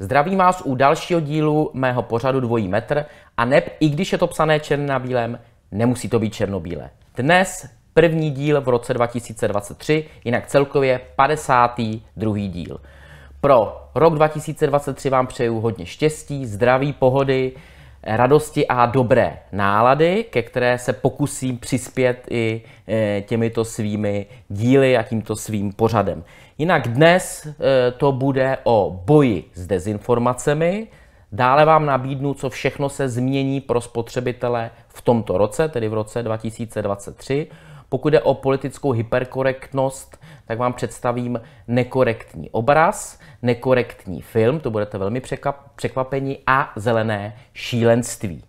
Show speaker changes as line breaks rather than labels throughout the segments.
Zdravím vás u dalšího dílu mého pořadu Dvojí metr a neb, i když je to psané černé na bílém, nemusí to být černobílé. Dnes první díl v roce 2023, jinak celkově 52. díl. Pro rok 2023 vám přeju hodně štěstí, zdraví, pohody, radosti a dobré nálady, ke které se pokusím přispět i e, těmito svými díly a tímto svým pořadem. Jinak dnes e, to bude o boji s dezinformacemi. Dále vám nabídnu, co všechno se změní pro spotřebitele v tomto roce, tedy v roce 2023. Pokud jde o politickou hyperkorektnost, tak vám představím nekorektní obraz, nekorektní film, to budete velmi překvapeni, a zelené šílenství.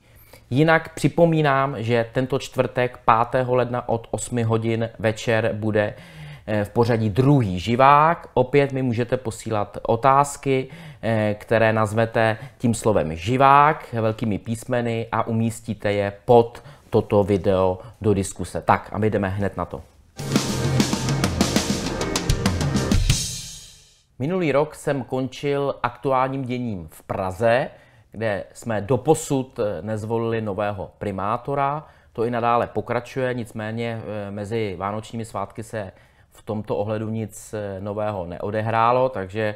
Jinak připomínám, že tento čtvrtek 5. ledna od 8 hodin večer bude eh, v pořadí druhý živák. Opět mi můžete posílat otázky, eh, které nazvete tím slovem živák velkými písmeny a umístíte je pod toto video do diskuse. Tak a my jdeme hned na to. Minulý rok jsem končil aktuálním děním v Praze, kde jsme doposud eh, nezvolili nového primátora. To i nadále pokračuje, nicméně eh, mezi vánočními svátky se v tomto ohledu nic eh, nového neodehrálo, takže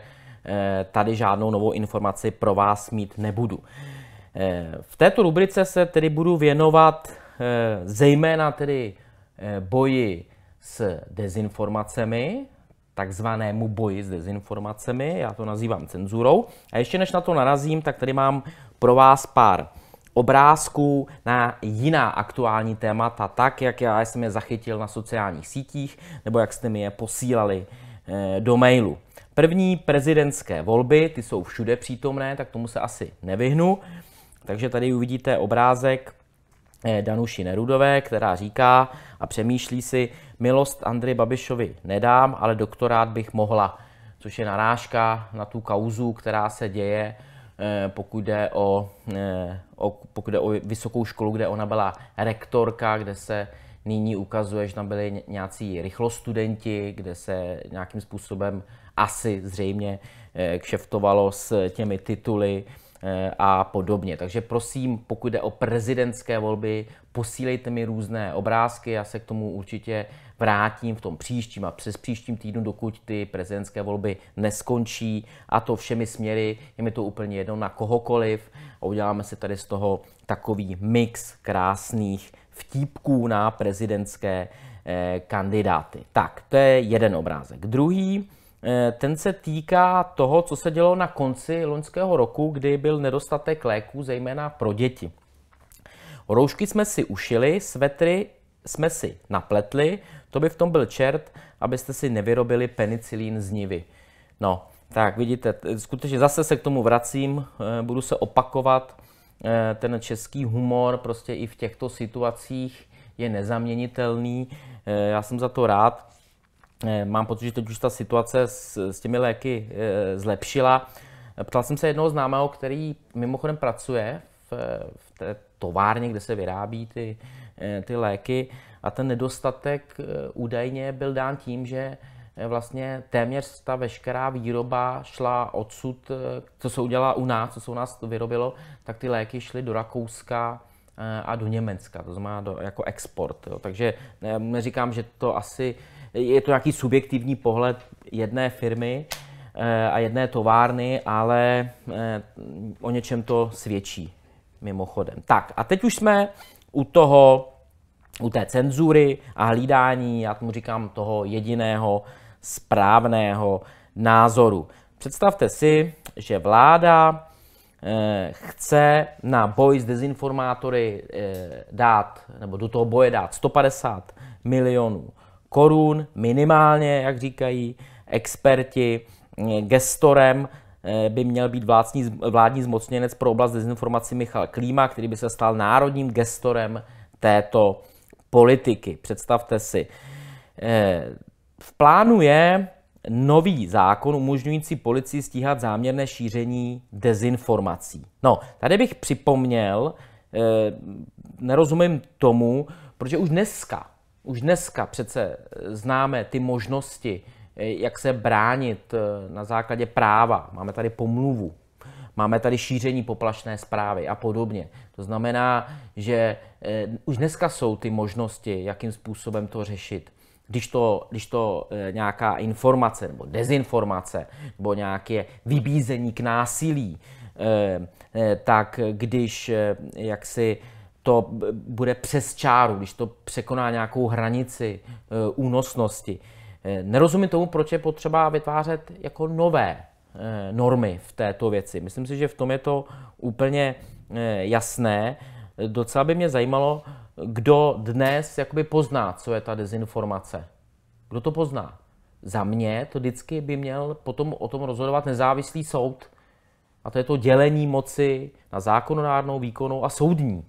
tady žádnou novou informaci pro vás mít nebudu. V této rubrice se tedy budu věnovat Eh, zejména tedy eh, boji s dezinformacemi, takzvanému boji s dezinformacemi, já to nazývám cenzurou. A ještě než na to narazím, tak tady mám pro vás pár obrázků na jiná aktuální témata, tak jak já jsem je zachytil na sociálních sítích, nebo jak jste mi je posílali eh, do mailu. První prezidentské volby, ty jsou všude přítomné, tak tomu se asi nevyhnu. Takže tady uvidíte obrázek Eh, Danuši Nerudové, která říká a přemýšlí si, milost Andrej Babišovi nedám, ale doktorát bych mohla, což je narážka na tu kauzu, která se děje, eh, pokud jde o, eh, o, pokud jde o vysokou školu, kde ona byla rektorka, kde se nyní ukazuje, že tam byli nějací rychlostudenti, kde se nějakým způsobem asi zřejmě kšeftovalo s těmi tituly Eh, a podobně. Takže prosím, pokud jde o prezidentské volby, posílejte mi různé obrázky, já se k tomu určitě vrátím v tom příštím a přes příštím týdnu, dokud ty prezidentské volby neskončí a to všemi směry, je mi to úplně jedno na kohokoliv a uděláme si tady z toho takový mix krásných vtípků na prezidentské eh, kandidáty. Tak, to je jeden obrázek. Druhý, Eh, ten se týká toho, co se dělo na konci loňského roku, kdy byl nedostatek léků, zejména pro děti. Roušky jsme si ušili, svetry jsme si napletli, to by v tom byl čert, abyste si nevyrobili penicilín z nivy. No, tak vidíte, skutečně zase se k tomu vracím, eh, budu se opakovat. Eh, ten český humor prostě i v těchto situacích je nezaměnitelný. Já jsem za to rád. Eh, mám pocit, že teď už ta situace s, s těmi léky eh, zlepšila. Ptal jsem se jednoho známého, který mimochodem pracuje v, v té továrně, kde se vyrábí ty, eh, ty léky a ten nedostatek údajně byl dán tím, že vlastně téměř ta veškerá výroba šla odsud, co se udělala u nás, co se u nás vyrobilo, tak ty léky šly do Rakouska a do Německa, to znamená do, jako export. Jo. Takže neříkám, že to asi je to nějaký subjektivní pohled jedné firmy eh, a jedné továrny, ale eh, o něčem to svědčí mimochodem. Tak a teď už jsme u toho, u té cenzury a hlídání, já tomu říkám, toho jediného správného názoru. Představte si, že vláda eh, chce na boj s dezinformátory dát, nebo do toho boje dát 150 milionů korun minimálně, jak říkají experti, eh, gestorem eh, by měl být vládní, vládní zmocněnec pro oblast dezinformací Michal Klíma, který by se stal národním gestorem této politiky. Představte si. Eh, v plánu je nový zákon umožňující policii stíhat záměrné šíření dezinformací. No, tady bych připomněl, nerozumím tomu, protože už dneska už dneska přece eh, známe ty možnosti, eh, jak se bránit eh, na základě práva. Máme tady pomluvu, máme tady šíření poplašné zprávy a podobně. To znamená, že už dneska jsou ty možnosti, jakým způsobem to řešit. Když to, když to nějaká informace nebo dezinformace nebo nějaké vybízení k násilí, tak když jaksi si to bude přes čáru, když to překoná nějakou hranici eh, únosnosti. Eh, nerozumím tomu, proč je potřeba vytvářet jako nové eh, normy v této věci. Myslím si, že v tom je to úplně jasné. Docela by mě zajímalo, kdo dnes jakoby pozná, co je ta dezinformace. Kdo to pozná? Za mě to vždycky by měl potom o tom rozhodovat nezávislý soud. A to je to dělení moci na zákonodárnou, výkonnou a soudní.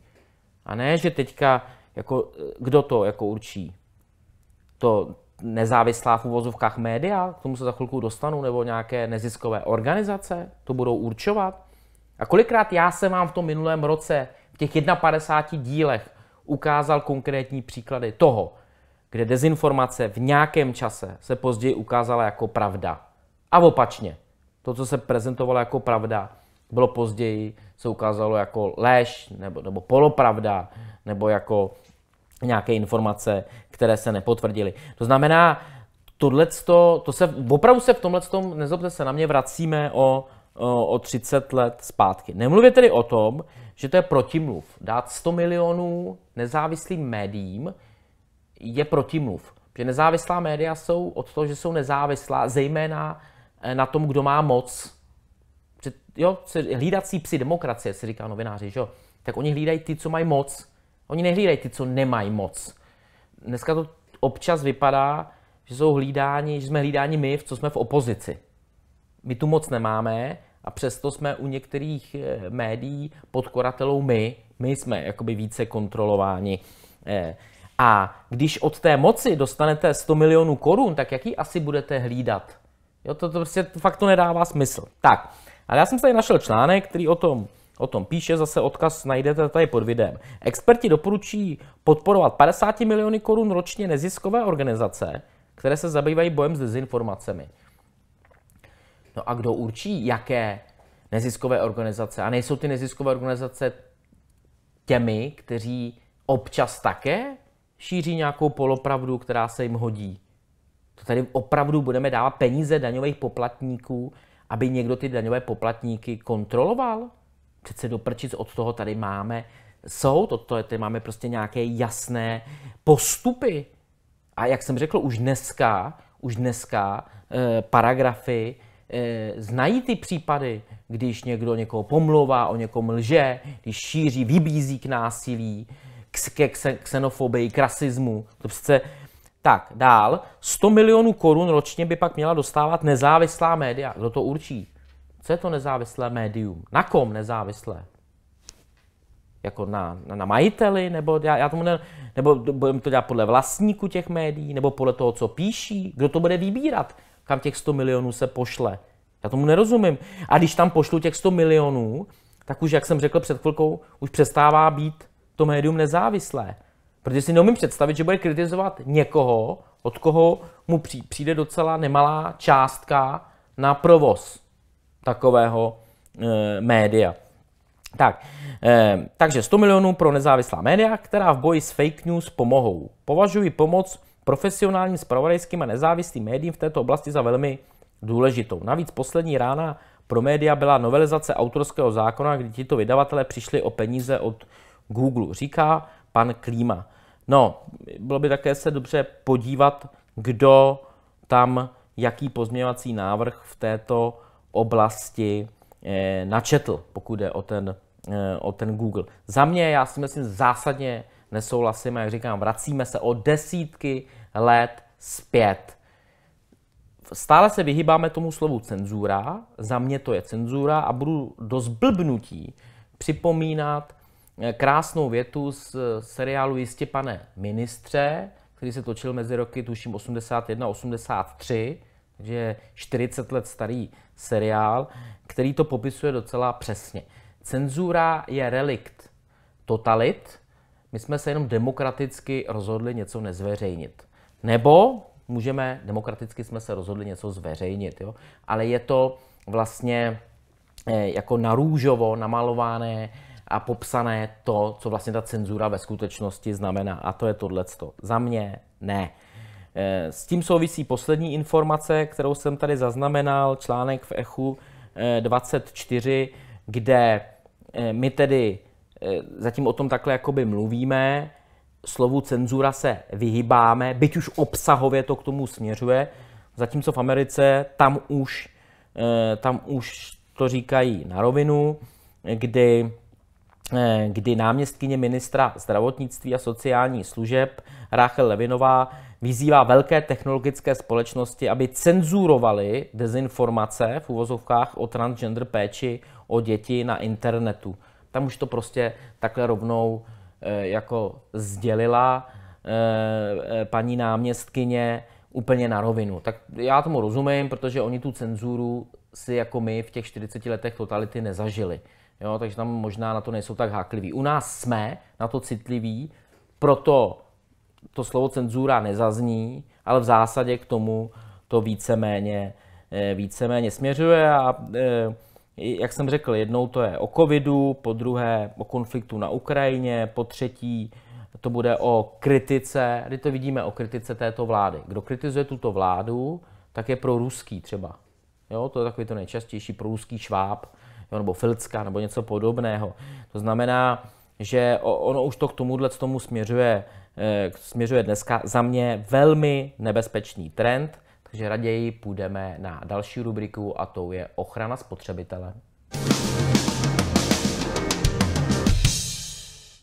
A ne, že teďka, jako, kdo to jako určí? To nezávislá v uvozovkách média, k tomu se za chvilku dostanu, nebo nějaké neziskové organizace, to budou určovat. A kolikrát já jsem vám v tom minulém roce, v těch 51 dílech, ukázal konkrétní příklady toho, kde dezinformace v nějakém čase se později ukázala jako pravda. A opačně, to, co se prezentovalo jako pravda, bylo později, se ukázalo jako lež nebo, nebo polopravda, nebo jako nějaké informace, které se nepotvrdily. To znamená, tohleto, to se, opravdu se v tomhle tom, nezobte se na mě, vracíme o, o, o 30 let zpátky. Nemluvě tedy o tom, že to je protimluv. Dát 100 milionů nezávislým médiím je protimluv. Že nezávislá média jsou od toho, že jsou nezávislá, zejména eh, na tom, kdo má moc jo, se, hlídací psi demokracie, se říká novináři, že jo, tak oni hlídají ty, co mají moc. Oni nehlídají ty, co nemají moc. Dneska to občas vypadá, že jsou hlídáni, že jsme hlídáni my, v co jsme v opozici. My tu moc nemáme a přesto jsme u některých eh, médií pod koratelou my. My jsme jakoby více kontrolováni. Eh, a když od té moci dostanete 100 milionů korun, tak jaký asi budete hlídat? Jo, to, to prostě fakt to nedává smysl. Tak, ale já jsem tady našel článek, který o tom, o tom píše, zase odkaz najdete tady pod videem. Experti doporučí podporovat 50 miliony korun ročně neziskové organizace, které se zabývají bojem s dezinformacemi. No a kdo určí, jaké neziskové organizace? A nejsou ty neziskové organizace těmi, kteří občas také šíří nějakou polopravdu, která se jim hodí? To tady opravdu budeme dávat peníze daňových poplatníků aby někdo ty daňové poplatníky kontroloval? Přece do prčic od toho tady máme soud, od toho tady máme prostě nějaké jasné postupy. A jak jsem řekl, už dneska, už dneska eh, paragrafy eh, znají ty případy, když někdo někoho pomlouvá, o někom lže, když šíří, vybízí k násilí, k, k, k xenofobii, k rasismu. To přece tak dál, 100 milionů korun ročně by pak měla dostávat nezávislá média. Kdo to určí? Co je to nezávislé médium? Na kom nezávislé? Jako na, na, na majiteli? Nebo, já, já tomu ne, nebo budeme to dělat podle vlastníku těch médií? Nebo podle toho, co píší? Kdo to bude vybírat? Kam těch 100 milionů se pošle? Já tomu nerozumím. A když tam pošlu těch 100 milionů, tak už, jak jsem řekl před chvilkou, už přestává být to médium nezávislé. Protože si neumím představit, že bude kritizovat někoho, od koho mu přijde docela nemalá částka na provoz takového e, média. Tak, e, takže 100 milionů pro nezávislá média, která v boji s fake news pomohou. Považuji pomoc profesionálním spravodajským a nezávislým médiím v této oblasti za velmi důležitou. Navíc poslední rána pro média byla novelizace autorského zákona, kdy tito vydavatelé přišli o peníze od Google, říká pan Klíma. No, bylo by také se dobře podívat, kdo tam jaký pozměňovací návrh v této oblasti eh, načetl, pokud je o ten, eh, o ten Google. Za mě, já si myslím, zásadně nesouhlasím, jak říkám, vracíme se o desítky let zpět. Stále se vyhýbáme tomu slovu cenzura, za mě to je cenzura a budu do zblbnutí připomínat krásnou větu z eh, seriálu Jistě pane ministře, který se točil mezi roky tuším 81 a 83, takže 40 let starý seriál, který to popisuje docela přesně. Cenzura je relikt totalit, my jsme se jenom demokraticky rozhodli něco nezveřejnit. Nebo můžeme, demokraticky jsme se rozhodli něco zveřejnit, jo? ale je to vlastně eh, jako narůžovo namalované, a popsané to, co vlastně ta cenzura ve skutečnosti znamená. A to je tohleto. Za mě ne. Eh, s tím souvisí poslední informace, kterou jsem tady zaznamenal, článek v Echu 24, eh, kde eh, my tedy zatím o tom takhle jakoby mluvíme, slovu cenzura se vyhýbáme, byť už obsahově to k tomu směřuje, zatímco v Americe tam už, tam už to říkají na rovinu, kdy Eh, kdy náměstkyně ministra zdravotnictví a sociální služeb Rachel Levinová vyzývá velké technologické společnosti, aby cenzurovaly dezinformace v uvozovkách o transgender péči o děti na internetu. Tam už to prostě takhle rovnou eh, jako sdělila eh, paní náměstkyně úplně na rovinu. Tak já tomu rozumím, protože oni tu cenzuru si jako my v těch 40 letech totality nezažili. Jo, takže tam možná na to nejsou tak hákliví. U nás jsme na to citliví, proto to slovo cenzura nezazní, ale v zásadě k tomu to víceméně, eh, víceméně směřuje a eh, jak jsem řekl, jednou to je o covidu, po druhé o konfliktu na Ukrajině, po třetí to bude o kritice, kdy to vidíme, o kritice této vlády. Kdo kritizuje tuto vládu, tak je pro ruský třeba. Jo, to je takový to nejčastější pro ruský šváb, jo, nebo Filcka, nebo něco podobného. To znamená, že ono už to k tomuhle tomu směřuje, eh, směřuje dneska za mě velmi nebezpečný trend, takže raději půjdeme na další rubriku a tou je ochrana spotřebitele.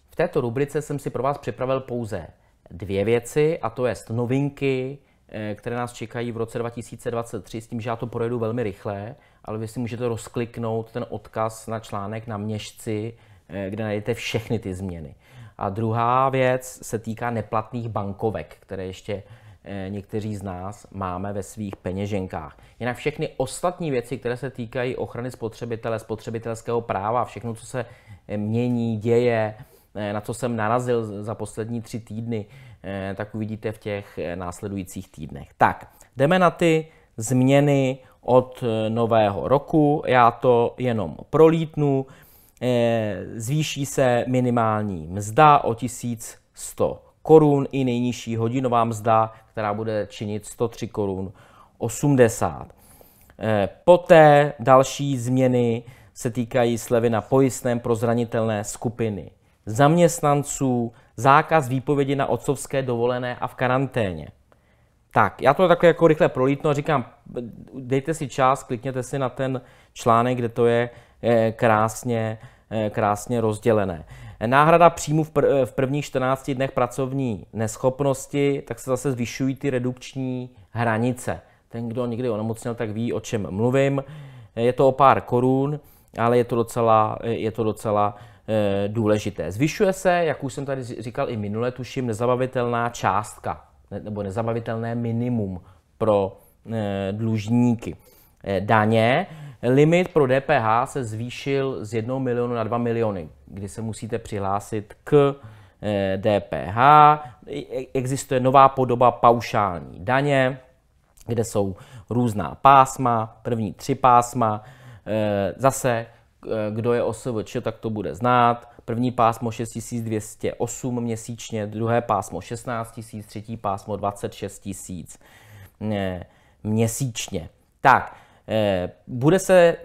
V této rubrice jsem si pro vás připravil pouze dvě věci, a to je novinky Eh, které nás čekají v roce 2023, s tím, že já to projedu velmi rychle, ale vy si můžete rozkliknout ten odkaz na článek na měšci, eh, kde najdete všechny ty změny. A druhá věc se týká neplatných bankovek, které ještě eh, někteří z nás máme ve svých peněženkách. Jinak všechny ostatní věci, které se týkají ochrany spotřebitele, spotřebitelského práva, všechno, co se mění, děje, na co jsem narazil za poslední tři týdny, Eh, tak uvidíte v těch eh, následujících týdnech. Tak, jdeme na ty změny od eh, nového roku. Já to jenom prolítnu. Zvýší se minimální mzda o 1100 korun i nejnižší hodinová mzda, která bude činit 103 korun 80. Poté další změny se týkají slevy na pojistném pro zranitelné skupiny zaměstnanců zákaz výpovědi na otcovské dovolené a v karanténě. Tak, já to takhle jako rychle prolítnu a říkám, dejte si čas, klikněte si na ten článek, kde to je eh, krásně, eh, krásně rozdělené. Náhrada příjmu v, prvních 14 dnech pracovní neschopnosti, tak se zase zvyšují ty redukční hranice. Ten, kdo někdy onemocněl, tak ví, o čem mluvím. Je to o pár korun, ale je to docela, je to docela Eh, důležité. Zvyšuje se, jak už jsem tady říkal i minule, tuším, nezabavitelná částka nebo nezabavitelné minimum pro eh, dlužníky. Eh, daně, limit pro DPH se zvýšil z 1 milionu na 2 miliony, kdy se musíte přihlásit k DPH. E, e, existuje nová podoba paušální daně, kde jsou různá pásma, první tři pásma, zase Eh, kdo je OSVČ, tak to bude znát. První pásmo 6208 měsíčně, druhé pásmo 16 000, třetí pásmo 26 000 eh, měsíčně. Tak, eh, bude se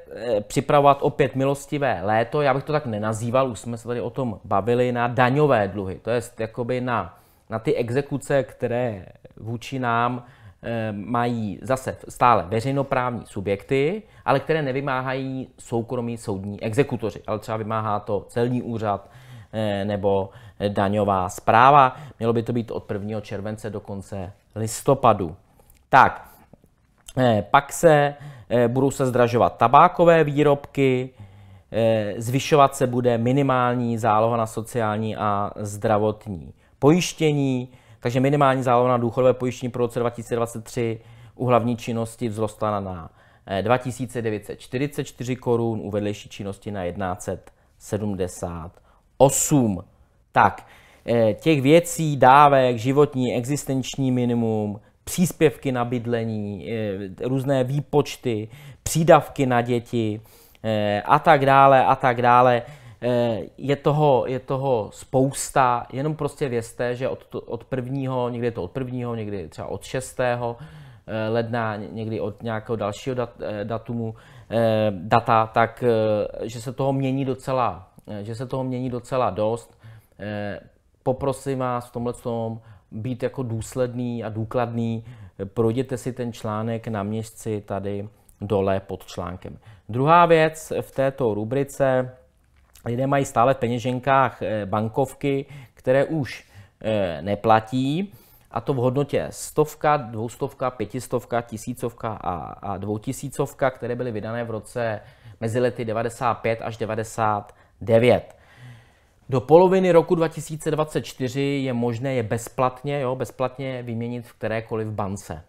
připravovat opět milostivé léto, já bych to tak nenazýval, už jsme se tady o tom bavili, na daňové dluhy, to je jakoby na, na ty exekuce, které vůči nám Eh, mají zase stále veřejnoprávní subjekty, ale které nevymáhají soukromí soudní exekutoři, ale třeba vymáhá to celní úřad eh, nebo daňová zpráva. Mělo by to být od 1. července do konce listopadu. Tak, eh, pak se budou se zdražovat tabákové výrobky, zvyšovat se bude minimální záloha na sociální a zdravotní pojištění, takže minimální záloha na důchodové pojištění pro roce 2023 u hlavní činnosti vzrostla na 2944 korun, u vedlejší činnosti na 1178. Tak, eh, těch věcí, dávek, životní, existenční minimum, příspěvky na bydlení, eh, různé výpočty, přídavky na děti eh, a tak dále a tak dále Eh, je toho, je toho spousta, jenom prostě vězte, že od, od prvního, někdy je to od prvního, někdy třeba od 6. Eh, ledna, někdy od nějakého dalšího dat, eh, datumu, data, tak že se toho mění docela, že se toho mění docela dost. Poprosím vás v tomhle tom být jako důsledný a důkladný. Projděte si ten článek na měsci tady dole pod článkem. Druhá věc v této rubrice lidé mají stále v peněženkách eh, bankovky, které už eh, neplatí, a to v hodnotě stovka, dvoustovka, pětistovka, tisícovka a, a dvoutisícovka, které byly vydané v roce mezi lety 95 až 99. Do poloviny roku 2024 je možné je bezplatně, jo, bezplatně vyměnit v kterékoliv bance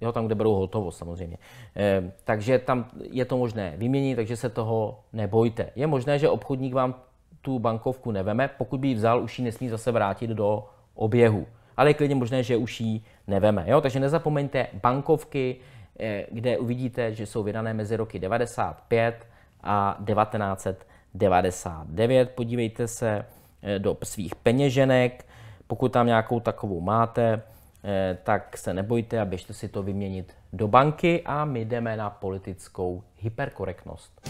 jo, tam, kde berou hotovost samozřejmě. E, takže tam je to možné vyměnit, takže se toho nebojte. Je možné, že obchodník vám tu bankovku neveme, pokud by ji vzal, už ji nesmí zase vrátit do oběhu. Ale je klidně možné, že už ji neveme. Jo? Takže nezapomeňte bankovky, eh, kde uvidíte, že jsou vydané mezi roky 95 a 1999. Podívejte se eh, do svých peněženek, pokud tam nějakou takovou máte. Eh, tak se nebojte a běžte si to vyměnit do banky a my jdeme na politickou hyperkorektnost.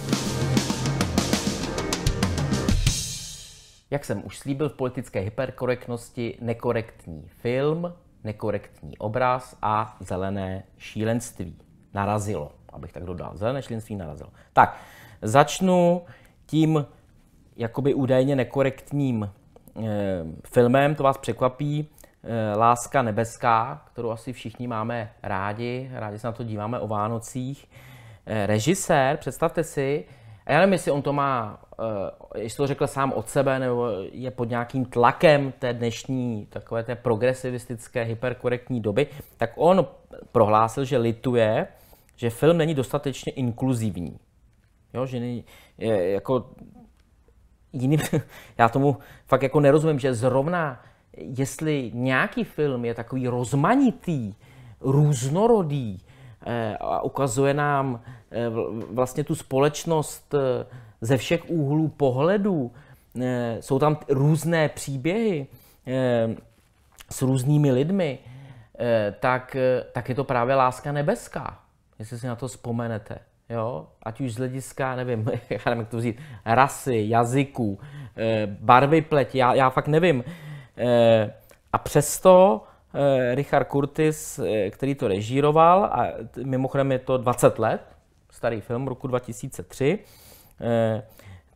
Jak jsem už slíbil v politické hyperkorektnosti, nekorektní film, nekorektní obraz a zelené šílenství. Narazilo, abych tak dodal. Zelené šílenství narazilo. Tak, začnu tím jakoby údajně nekorektním e, filmem, to vás překvapí. Eh, láska nebeská, kterou asi všichni máme rádi, rádi se na to díváme o Vánocích. Eh, režisér, představte si, a já nevím, jestli on to má, eh, jestli to řekl sám od sebe, nebo je pod nějakým tlakem té dnešní takové té progresivistické, hyperkorektní doby, tak on prohlásil, že lituje, že film není dostatečně inkluzivní. Jo, že není, je, jako jiný, já tomu fakt jako nerozumím, že zrovna jestli nějaký film je takový rozmanitý, různorodý eh, a ukazuje nám eh, vlastně tu společnost eh, ze všech úhlů pohledu, jsou tam různé příběhy s různými lidmi, tak, tak je to právě láska nebeská, jestli si na to vzpomenete. Jo? Ať už z hlediska, nevím, já nevím, jak to vzít, rasy, jazyků, barvy pleť, já, já fakt nevím Eh, a přesto eh, Richard Curtis, eh, který to režíroval, a mimochodem je to 20 let, starý film roku 2003,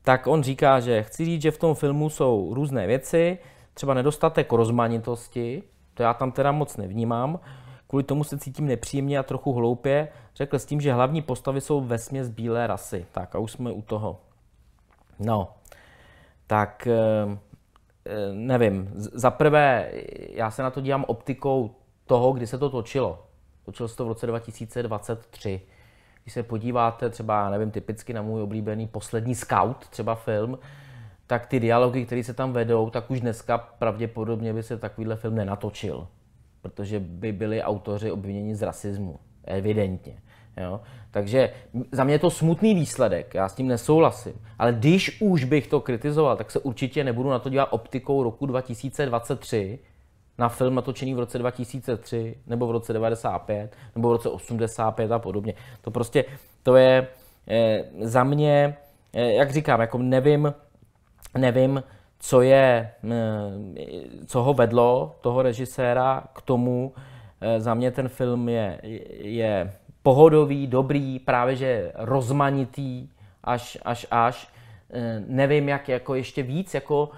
tak on říká, že chci říct, že v tom filmu jsou různé věci, třeba nedostatek rozmanitosti, to já tam teda moc nevnímám, kvůli tomu se cítím nepříjemně a trochu hloupě, řekl s tím, že hlavní postavy jsou ve směs bílé rasy. Tak a už jsme u toho. No, tak Eh, nevím, za prvé, já se na to dívám optikou toho, kdy se to točilo. Točilo se to v roce 2023. Když se podíváte třeba, nevím, typicky na můj oblíbený poslední scout, třeba film, tak ty dialogy, které se tam vedou, tak už dneska pravděpodobně by se takovýhle film nenatočil, protože by byli autoři obviněni z rasismu. Evidentně. Jo? Takže za mě je to smutný výsledek, já s tím nesouhlasím. Ale když už bych to kritizoval, tak se určitě nebudu na to dívat optikou roku 2023, na film natočený v roce 2003, nebo v roce 95, nebo v roce 85 a podobně. To prostě, to je e, za mě, e, jak říkám, jako nevím, nevím, co je, e, co ho vedlo, toho režiséra, k tomu. E, za mě ten film je, je pohodový, dobrý, právě že rozmanitý, až, až, až. Eh, nevím, jak jako ještě víc jako,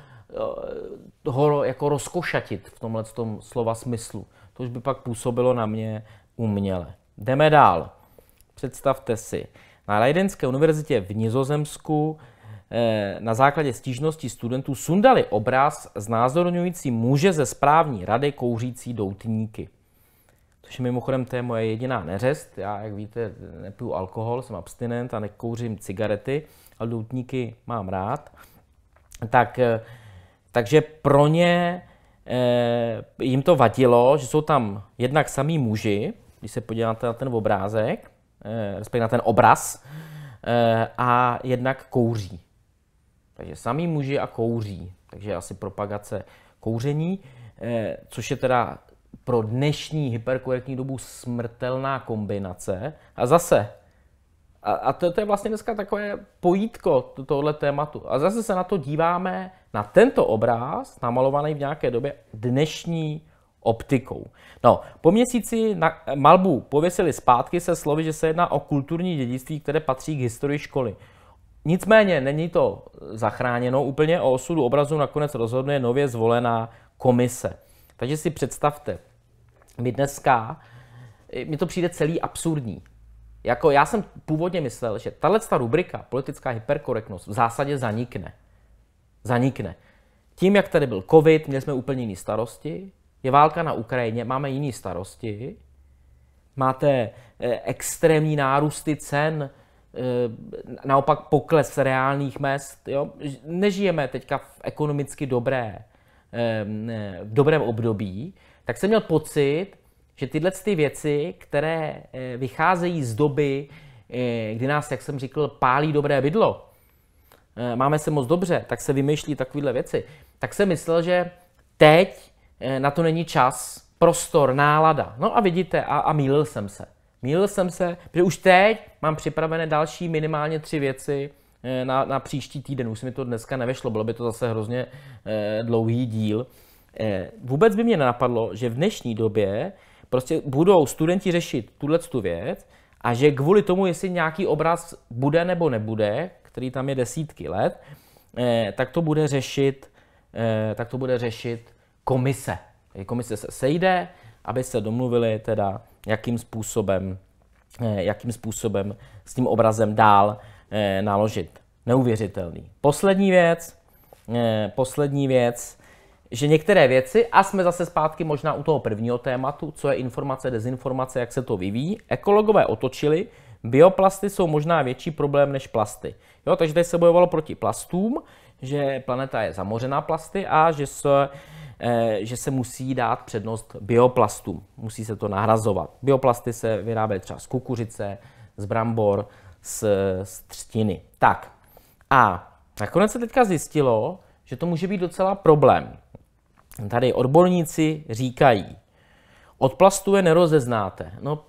eh, ho jako rozkošatit v tomhle tom slova smyslu. To už by pak působilo na mě uměle. Jdeme dál. Představte si, na Leidenské univerzitě v Nizozemsku eh, na základě stížnosti studentů sundali obraz znázorňující muže ze správní rady kouřící doutníky. Což je mimochodem to je moje jediná neřest. Já, jak víte, nepiju alkohol, jsem abstinent a nekouřím cigarety, ale doutníky mám rád. Tak, eh, takže pro ně eh, jim to vadilo, že jsou tam jednak samý muži, když se podíváte na ten obrázek, eh, respektive na ten obraz, eh, a jednak kouří. Takže samý muži a kouří. Takže asi propagace kouření, eh, což je teda pro dnešní hyperkorektní dobu smrtelná kombinace. A zase, a, a to, to je vlastně dneska takové pojítko to, tohle tématu. A zase se na to díváme, na tento obráz, namalovaný v nějaké době dnešní optikou. No, po měsíci na malbu pověsili zpátky se slovy, že se jedná o kulturní dědictví, které patří k historii školy. Nicméně není to zachráněno úplně, o osudu obrazu nakonec rozhodne nově zvolená komise. Takže si představte, mi dneska, mi to přijde celý absurdní. Jako já jsem původně myslel, že tahle rubrika, politická hyperkorektnost, v zásadě zanikne. Zanikne. Tím, jak tady byl covid, měli jsme úplně jiné starosti, je válka na Ukrajině, máme jiné starosti, máte eh, extrémní nárůsty cen, eh, naopak pokles reálných mest. Jo? Nežijeme teďka v ekonomicky dobré, eh, v dobrém období tak jsem měl pocit, že tyhle ty věci, které eh, vycházejí z doby, eh, kdy nás, jak jsem říkal, pálí dobré bydlo, eh, máme se moc dobře, tak se vymýšlí takovéhle věci, tak jsem myslel, že teď na to není čas, prostor, nálada. No a vidíte, a, a mýlil jsem se. Mýlil jsem se, protože už teď mám připravené další minimálně tři věci na, na příští týden. Už mi to dneska nevešlo, bylo by to zase hrozně dlouhý díl. Eh, vůbec by mě nenapadlo, že v dnešní době prostě budou studenti řešit tuhle věc a že kvůli tomu, jestli nějaký obraz bude nebo nebude, který tam je desítky let, eh, tak to bude řešit, eh, tak to bude řešit komise. Komise se sejde, aby se domluvili teda, jakým způsobem, jakým způsobem s tím obrazem dál naložit. Neuvěřitelný. Poslední věc, poslední věc, že některé věci, a jsme zase zpátky možná u toho prvního tématu, co je informace, dezinformace, jak se to vyvíjí, ekologové otočili, bioplasty jsou možná větší problém než plasty. Jo, takže tady se bojovalo proti plastům, že planeta je zamořená plasty a že se, eh, že se musí dát přednost bioplastům. Musí se to nahrazovat. Bioplasty se vyrábějí třeba z kukuřice, z brambor, z, z třtiny. Tak a nakonec se teďka zjistilo, že to může být docela problém tady odborníci říkají, od plastu je nerozeznáte. No,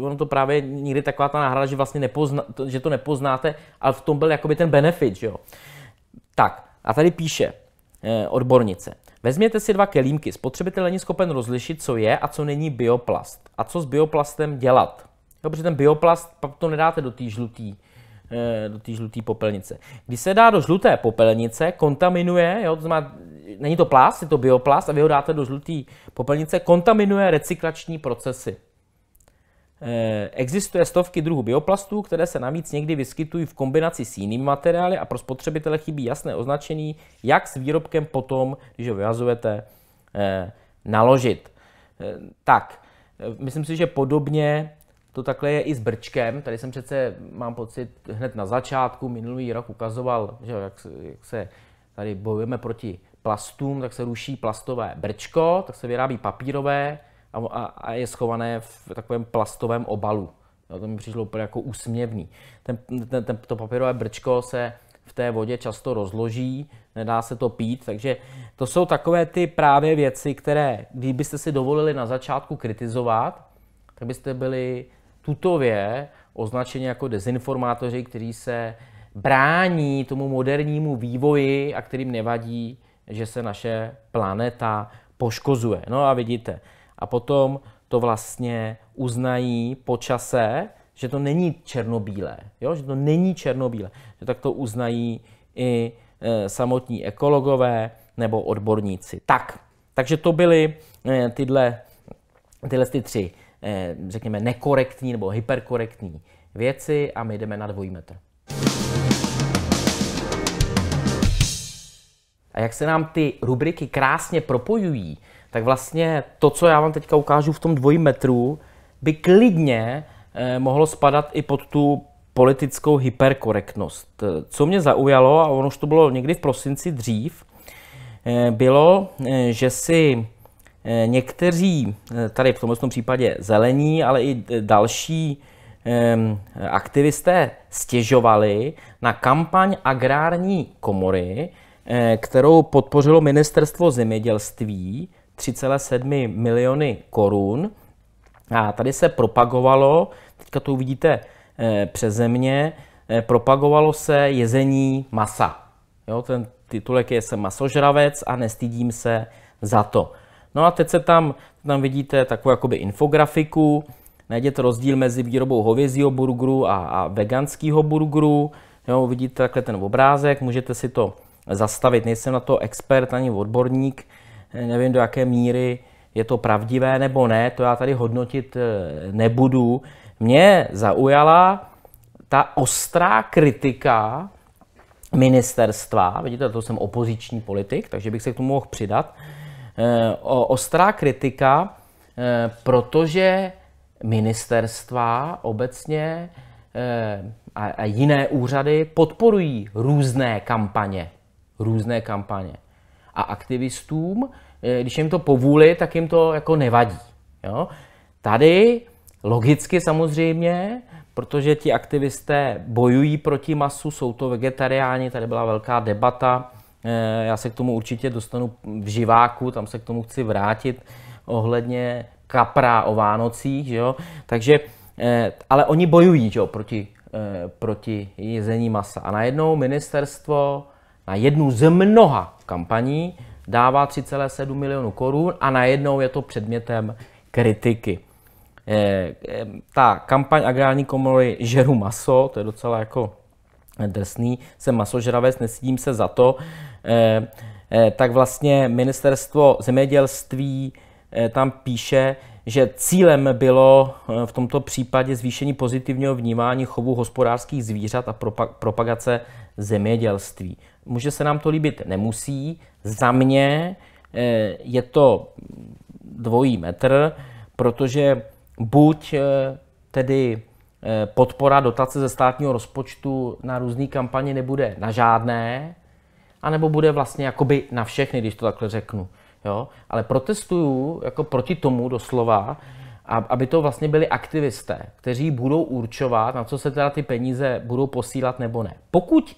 ono to právě nikdy taková ta náhrada, že vlastně nepozna, že to nepoznáte, ale v tom byl jakoby ten benefit, že jo. Tak, a tady píše eh, odbornice. Vezměte si dva kelímky. Spotřebitel není schopen rozlišit, co je a co není bioplast. A co s bioplastem dělat. Jo, protože ten bioplast to nedáte do té žlutý, eh, do té žluté popelnice. Když se dá do žluté popelnice, kontaminuje, jo, to znamená není to plast, je to bioplast a vy ho dáte do žluté popelnice, kontaminuje recyklační procesy. Eh, existuje stovky druhů bioplastů, které se navíc někdy vyskytují v kombinaci s jinými materiály a pro spotřebitele chybí jasné označení, jak s výrobkem potom, když ho vyhazujete, eh, naložit. Eh, tak, myslím si, že podobně to takhle je i s brčkem. Tady jsem přece, mám pocit, hned na začátku minulý rok ukazoval, že jak, jak se tady bojujeme proti plastům, tak se ruší plastové brčko, tak se vyrábí papírové a, a, a je schované v takovém plastovém obalu. Jo, to mi přišlo úplně jako úsměvný. Ten, ten, ten, to papírové brčko se v té vodě často rozloží, nedá se to pít, takže to jsou takové ty právě věci, které, kdybyste si dovolili na začátku kritizovat, tak byste byli tutově označeni jako dezinformátoři, kteří se brání tomu modernímu vývoji a kterým nevadí že se naše planeta poškozuje. No a vidíte. A potom to vlastně uznají po čase, že to není černobílé, jo? že to není černobílé. Že tak to uznají i e, samotní ekologové nebo odborníci. Tak, takže to byly e, tyhle, tyhle ty tři, e, řekněme, nekorektní nebo hyperkorektní věci a my jdeme na dvojí metr. a jak se nám ty rubriky krásně propojují, tak vlastně to, co já vám teďka ukážu v tom dvojím metru, by klidně eh, mohlo spadat i pod tu politickou hyperkorektnost. Eh, co mě zaujalo, a ono už to bylo někdy v prosinci dřív, eh, bylo, že si někteří, tady v tomto případě zelení, ale i další aktivisté stěžovali na kampaň agrární komory, Eh, kterou podpořilo ministerstvo zemědělství 3,7 miliony korun. A tady se propagovalo, teďka to uvidíte eh, přes země, eh, propagovalo se jezení masa. Jo, ten titulek je Jsem masožravec a nestydím se za to. No a teď se tam, tam vidíte takovou jakoby infografiku, najdete rozdíl mezi výrobou hovězího burgeru a, a veganského burgeru. Jo, vidíte takhle ten obrázek, můžete si to zastavit. Nejsem na to expert ani odborník, nevím do jaké míry je to pravdivé nebo ne, to já tady hodnotit eh, nebudu. Mě zaujala ta ostrá kritika ministerstva, vidíte, to jsem opoziční politik, takže bych se k tomu mohl přidat, eh, o, ostrá kritika, eh, protože ministerstva obecně a, a jiné úřady podporují různé kampaně různé kampaně. A aktivistům, eh, když jim to povůli, tak jim to jako nevadí. Jo? Tady logicky samozřejmě, protože ti aktivisté bojují proti masu, jsou to vegetariáni, tady byla velká debata, eh, já se k tomu určitě dostanu v živáku, tam se k tomu chci vrátit ohledně kapra o Vánocích, jo? takže, eh, ale oni bojují jo, proti, proti jezení masa. A najednou ministerstvo na jednu z mnoha kampaní dává 3,7 milionů korun a najednou je to předmětem kritiky. E, e, ta kampaň agrární komory Žeru maso, to je docela jako drsný, jsem masožravec, nesídím se za to, e, e, tak vlastně ministerstvo zemědělství e, tam píše, že cílem bylo v tomto případě zvýšení pozitivního vnímání chovu hospodářských zvířat a propagace zemědělství. Může se nám to líbit, nemusí. Za mě eh, je to dvojí metr, protože buď eh, tedy eh, podpora dotace ze státního rozpočtu na různé kampaně nebude na žádné, anebo bude vlastně jakoby na všechny, když to takhle řeknu. Jo? Ale protestuju jako proti tomu doslova, aby to vlastně byli aktivisté, kteří budou určovat, na co se teda ty peníze budou posílat nebo ne. Pokud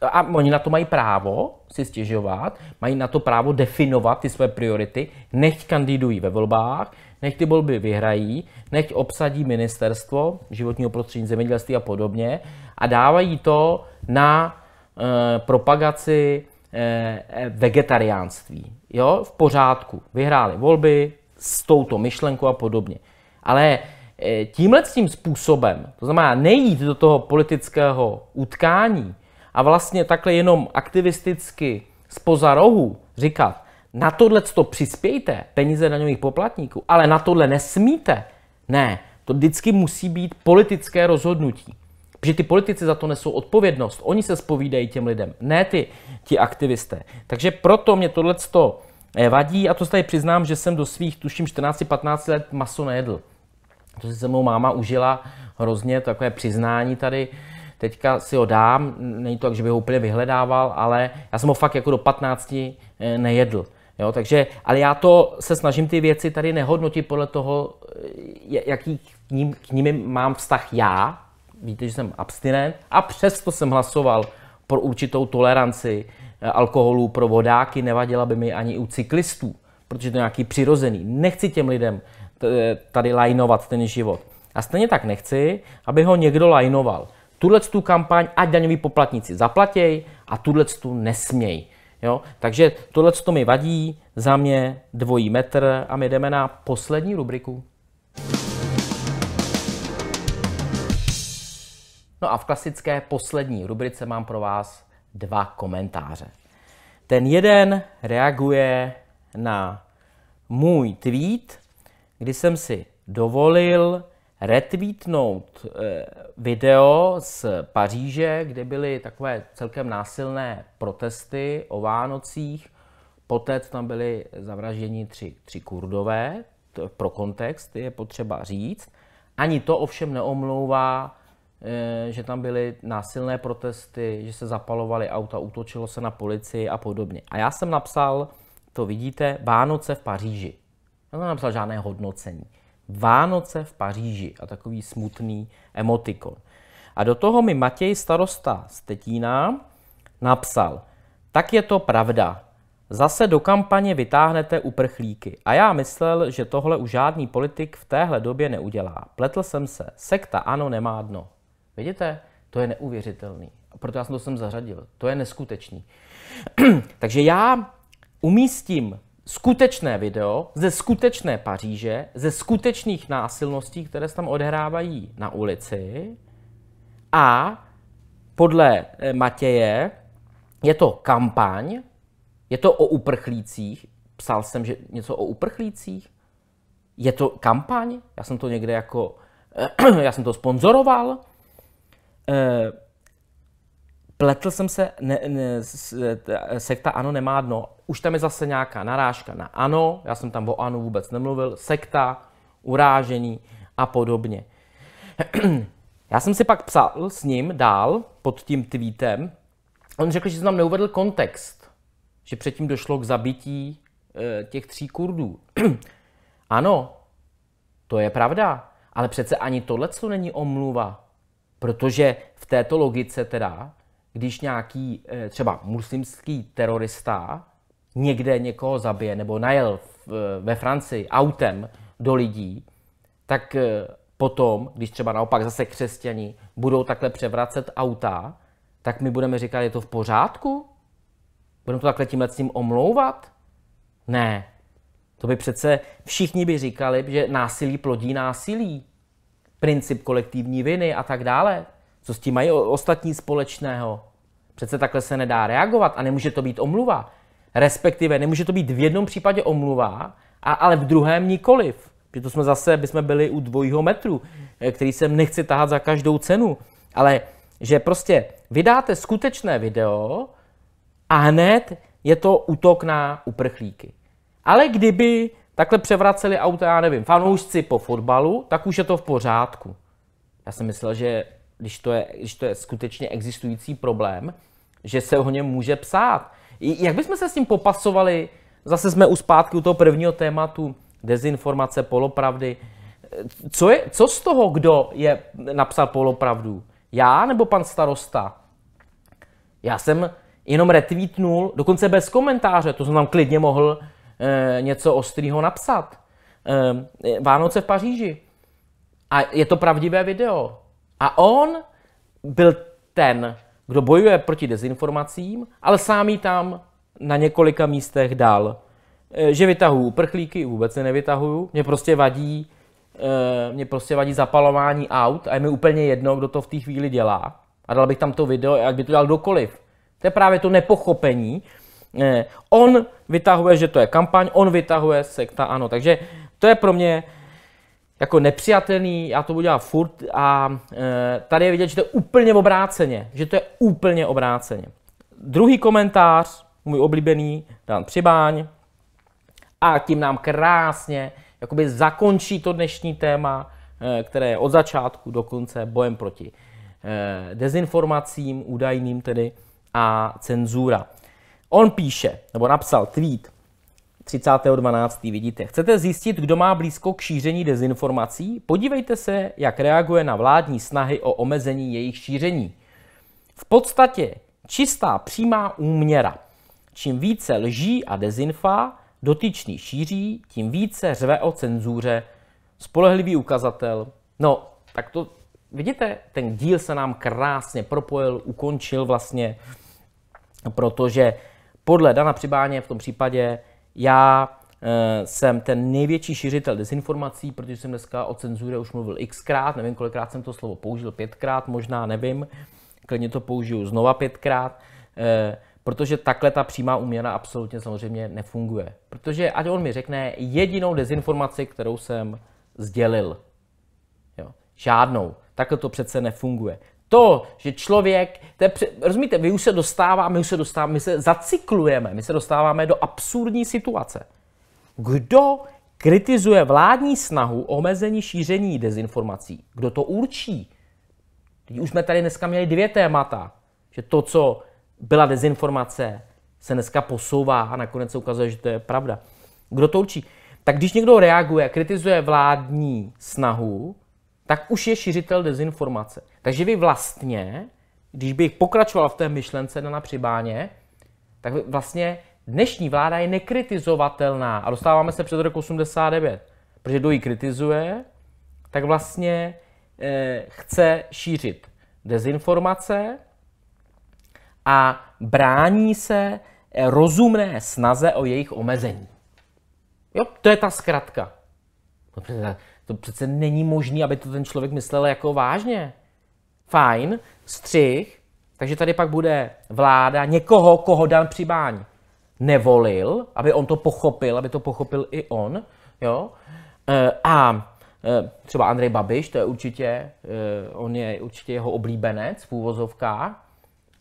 a oni na to mají právo si stěžovat, mají na to právo definovat ty své priority, nech kandidují ve volbách, nech ty volby vyhrají, nech obsadí ministerstvo životního prostředí, zemědělství a podobně a dávají to na e, propagaci e, vegetariánství. Jo, v pořádku, vyhráli volby s touto myšlenkou a podobně. Ale e, tímhle tím způsobem, to znamená nejít do toho politického utkání, a vlastně takhle jenom aktivisticky spoza rohu říkat, na tohle to přispějte, peníze daňových poplatníků, ale na tohle nesmíte. Ne, to vždycky musí být politické rozhodnutí. Protože ty politici za to nesou odpovědnost. Oni se spovídají těm lidem, ne ty, ti aktivisté. Takže proto mě tohle eh, vadí a to se tady přiznám, že jsem do svých, tuším, 14-15 let maso nejedl. To si se mnou máma užila hrozně, takové přiznání tady, teďka si ho dám, není to tak, že bych ho úplně vyhledával, ale já jsem ho fakt jako do 15 eh, nejedl. Jo, takže, ale já to se snažím ty věci tady nehodnotit podle toho, eh, jaký k ním, k ním mám vztah já. Víte, že jsem abstinent a přesto jsem hlasoval pro určitou toleranci eh, alkoholu pro vodáky, nevadila by mi ani u cyklistů, protože to je nějaký přirozený. Nechci těm lidem tady lajnovat ten život. A stejně tak nechci, aby ho někdo lajnoval tuhle tu kampaň ať daňoví poplatníci zaplatěj a tuhle tu nesměj. Jo? Takže tohle to mi vadí, za mě dvojí metr a my jdeme na poslední rubriku. No a v klasické poslední rubrice mám pro vás dva komentáře. Ten jeden reaguje na můj tweet, kdy jsem si dovolil retweetnout eh, video z Paříže, kde byly takové celkem násilné protesty o Vánocích. Poté, co tam byli zavražděni tři, tři kurdové, to pro kontext je potřeba říct. Ani to ovšem neomlouvá, eh, že tam byly násilné protesty, že se zapalovaly auta, útočilo se na policii a podobně. A já jsem napsal, to vidíte, Vánoce v Paříži. Já jsem napsal žádné hodnocení. Vánoce v Paříži a takový smutný emotikon. A do toho mi Matěj starosta z Tetína napsal, tak je to pravda, Zase do kampaně vytáhnete uprchlíky. A já myslel, že tohle už žádný politik v téhle době neudělá. Pletl jsem se. Sekta ano nemá dno. Vidíte? To je neuvěřitelný. Proto já jsem to sem zařadil. To je neskutečný. Takže já umístím skutečné video ze skutečné Paříže, ze skutečných násilností, které se tam odehrávají na ulici. A podle eh, Matěje je to kampaň, je to o uprchlících. Psal jsem, že něco o uprchlících. Je to kampaň? Já jsem to někde jako... Já jsem to sponzoroval. Eh, Pletl jsem se, ne, ne, sekta ANO nemá dno. Už tam je zase nějaká narážka na ANO, já jsem tam o ANO vůbec nemluvil, sekta, urážení a podobně. já jsem si pak psal s ním dál pod tím tweetem. On řekl, že jsem nám neuvedl kontext, že předtím došlo k zabití e, těch tří Kurdů. ano, to je pravda, ale přece ani tohle není omluva, protože v této logice teda když nějaký eh, třeba muslimský terorista někde někoho zabije nebo najel eh, ve Francii autem do lidí, tak eh, potom, když třeba naopak zase křesťani budou takhle převracet auta, tak my budeme říkat, je to v pořádku? Budeme to takhle tímhle s tím omlouvat? Ne. To by přece všichni by říkali, že násilí plodí násilí. Princip kolektivní viny a tak dále. Co s tím mají ostatní společného? Přece takhle se nedá reagovat a nemůže to být omluva. Respektive nemůže to být v jednom případě omluva, a, ale v druhém nikoliv. Proto to jsme zase, by jsme byli u dvojího metru, eh, který se nechci tahat za každou cenu. Ale že prostě vydáte skutečné video a hned je to útok na uprchlíky. Ale kdyby takhle převraceli auta, já nevím, fanoušci po fotbalu, tak už je to v pořádku. Já jsem myslel, že když to je, když to je skutečně existující problém, že se o něm může psát. Jak bychom se s tím popasovali? Zase jsme u zpátky u toho prvního tématu dezinformace, polopravdy. Co, je, co z toho, kdo je napsal polopravdu? Já nebo pan starosta? Já jsem jenom retweetnul, dokonce bez komentáře, to jsem tam klidně mohl e, něco ostrýho napsat. E, Vánoce v Paříži. A je to pravdivé video. A on byl ten, kdo bojuje proti dezinformacím, ale sám tam na několika místech dal. E, že vytahuju prchlíky, vůbec se nevytahuju, mě prostě vadí, e, mě prostě vadí zapalování aut a je mi úplně jedno, kdo to v té chvíli dělá. A dal bych tam to video, jak by to dělal kdokoliv. To je právě to nepochopení. E, on vytahuje, že to je kampaň, on vytahuje sekta, ano. Takže to je pro mě jako nepřijatelný, já to budu dělat furt a e, tady je vidět, že to je úplně obráceně, že to je úplně obráceně. Druhý komentář, můj oblíbený, Dan Přibáň a tím nám krásně jakoby zakončí to dnešní téma, e, které je od začátku do konce bojem proti e, dezinformacím, údajným tedy, a cenzura. On píše, nebo napsal tweet, 30.12. vidíte. Chcete zjistit, kdo má blízko k šíření dezinformací? Podívejte se, jak reaguje na vládní snahy o omezení jejich šíření. V podstatě čistá přímá úměra. Čím více lží a dezinfa dotyčný šíří, tím více řve o cenzuře. Spolehlivý ukazatel. No, tak to vidíte, ten díl se nám krásně propojil, ukončil vlastně, protože podle Dana Přibáně v tom případě já eh, jsem ten největší šířitel dezinformací, protože jsem dneska o cenzuře už mluvil xkrát, nevím, kolikrát jsem to slovo použil, pětkrát, možná nevím, klidně to použiju znova pětkrát, eh, protože takhle ta přímá uměna absolutně samozřejmě nefunguje. Protože ať on mi řekne jedinou dezinformaci, kterou jsem sdělil. Jo. Žádnou. Takhle to přece nefunguje. To, že člověk, to je, rozumíte, my už se dostáváme, my už se dostáváme, my se zacyklujeme, my se dostáváme do absurdní situace. Kdo kritizuje vládní snahu o omezení šíření dezinformací? Kdo to určí? Teď už jsme tady dneska měli dvě témata, že to, co byla dezinformace, se dneska posouvá a nakonec se ukazuje, že to je pravda. Kdo to určí? Tak když někdo reaguje, kritizuje vládní snahu, tak už je šířitel dezinformace. Takže vy vlastně, když bych pokračoval v té myšlence na přibáně, tak vlastně dnešní vláda je nekritizovatelná a dostáváme se před rok 89, protože kdo ji kritizuje, tak vlastně e, chce šířit dezinformace a brání se eh, rozumné snaze o jejich omezení. Jo, to je ta zkratka. To přece, to přece není možné, aby to ten člověk myslel jako vážně. Fajn, střih, takže tady pak bude vláda někoho, koho Dan Přibáň nevolil, aby on to pochopil, aby to pochopil i on, jo. E, a e, třeba Andrej Babiš, to je určitě, e, on je určitě jeho oblíbenec v úvozovkách,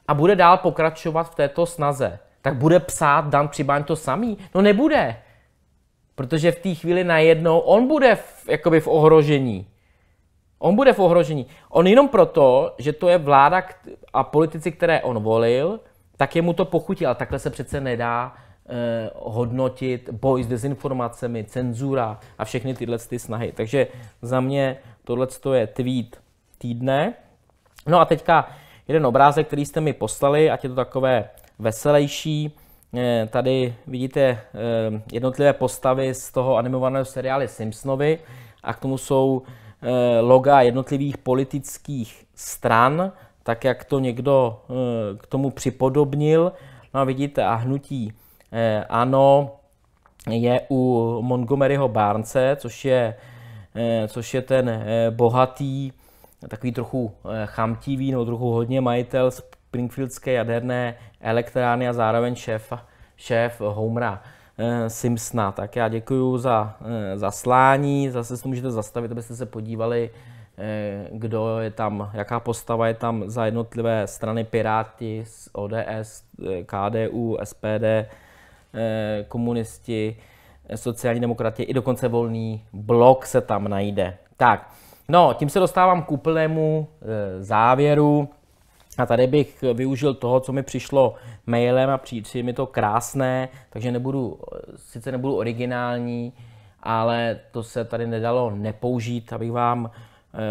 a bude dál pokračovat v této snaze. Tak bude psát Dan Přibáň to samý? No nebude, protože v té chvíli najednou on bude v, jakoby v ohrožení. On bude v ohrožení. On jenom proto, že to je vláda a politici, které on volil, tak je mu to pochutí, ale takhle se přece nedá eh, hodnotit boj s dezinformacemi, cenzura a všechny tyhle ty snahy. Takže za mě tohle je tweet týdne. No a teďka jeden obrázek, který jste mi poslali, ať je to takové veselější. Eh, tady vidíte eh, jednotlivé postavy z toho animovaného seriálu Simpsonovi a k tomu jsou eh, Eh, loga jednotlivých politických stran, tak jak to někdo eh, k tomu připodobnil. No a vidíte, a hnutí eh, ano je u Montgomeryho Barnce, což je, což je ten bohatý, takový trochu chamtivý nebo trochu hodně majitel springfieldské jaderné elektrárny a zároveň šéf, šéf Homera. Eh, Simpsona. Tak já děkuji za eh, zaslání, zase se můžete zastavit, abyste se podívali, eh, kdo je tam, jaká postava je tam za jednotlivé strany Piráti, ODS, KDU, SPD, komunisti, sociální demokrati, i dokonce volný blok se tam najde. Tak, no, tím se dostávám k úplnému závěru. A tady bych využil toho, co mi přišlo mailem a přijde mi to krásné, takže nebudu, sice nebudu originální, ale to se tady nedalo nepoužít, abych vám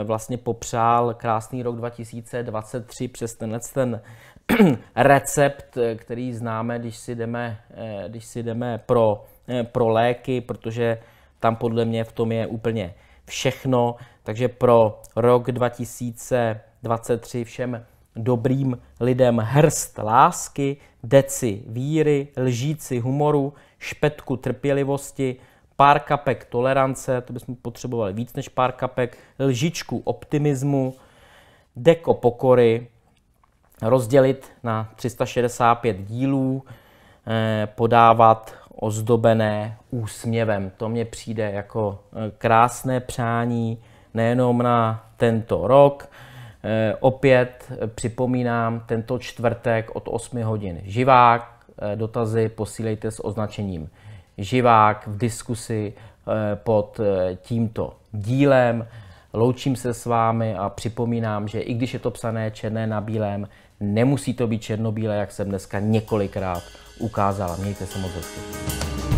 eh, vlastně popřál krásný rok 2023 přes tenhle ten recept, eh, který známe, když si jdeme, eh, když si jdeme pro, pro léky, protože tam podle mě v tom je úplně všechno. Takže pro rok 2023 všem dobrým lidem hrst lásky, deci víry, lžíci humoru, špetku trpělivosti, pár kapek tolerance, to bychom potřebovali víc než pár kapek, lžičku optimismu, deko pokory, rozdělit na 365 dílů, eh, podávat ozdobené úsměvem. To mně přijde jako eh, krásné přání nejenom na tento rok, Eh, opět připomínám tento čtvrtek od 8 hodin. Živák, eh, dotazy posílejte s označením živák v diskusi eh, pod tímto dílem. Loučím se s vámi a připomínám, že i když je to psané černé na bílém, nemusí to být černobílé, jak jsem dneska několikrát ukázala. Mějte se moc hezky.